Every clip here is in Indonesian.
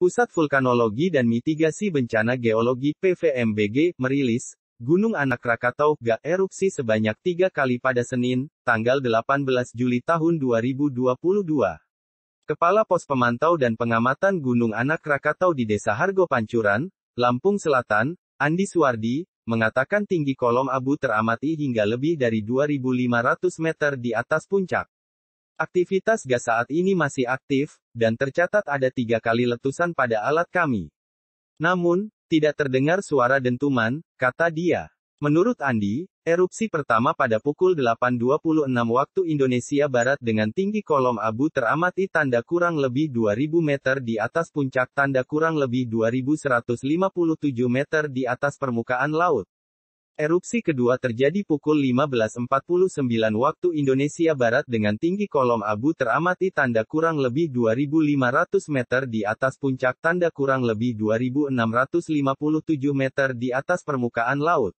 Pusat Vulkanologi dan Mitigasi Bencana Geologi PVMBG merilis, Gunung Anak Krakatau gak erupsi sebanyak tiga kali pada Senin, tanggal 18 Juli tahun 2022. Kepala Pos Pemantau dan Pengamatan Gunung Anak Krakatau di Desa Hargo Pancuran, Lampung Selatan, Andi Suwardi, mengatakan tinggi kolom abu teramati hingga lebih dari 2.500 meter di atas puncak. Aktivitas gas saat ini masih aktif, dan tercatat ada tiga kali letusan pada alat kami. Namun, tidak terdengar suara dentuman, kata dia. Menurut Andi, erupsi pertama pada pukul 8.26 waktu Indonesia Barat dengan tinggi kolom abu teramati tanda kurang lebih 2.000 meter di atas puncak tanda kurang lebih 2.157 meter di atas permukaan laut. Erupsi kedua terjadi pukul 15.49 waktu Indonesia Barat dengan tinggi kolom abu teramati tanda kurang lebih 2.500 meter di atas puncak tanda kurang lebih 2.657 meter di atas permukaan laut.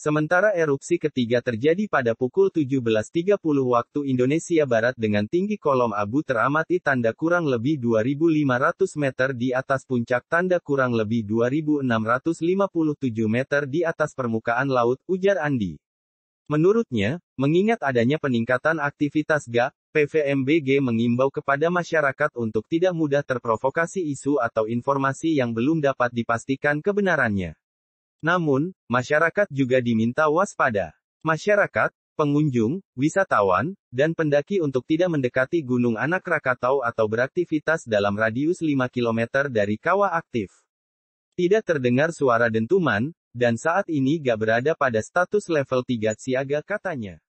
Sementara erupsi ketiga terjadi pada pukul 17.30 waktu Indonesia Barat dengan tinggi kolom abu teramati tanda kurang lebih 2.500 meter di atas puncak tanda kurang lebih 2.657 meter di atas permukaan laut, ujar Andi. Menurutnya, mengingat adanya peningkatan aktivitas GA, PVMBG mengimbau kepada masyarakat untuk tidak mudah terprovokasi isu atau informasi yang belum dapat dipastikan kebenarannya. Namun, masyarakat juga diminta waspada. Masyarakat, pengunjung, wisatawan, dan pendaki untuk tidak mendekati Gunung Anak Rakatau atau beraktivitas dalam radius 5 km dari kawah aktif. Tidak terdengar suara dentuman, dan saat ini gak berada pada status level 3 siaga katanya.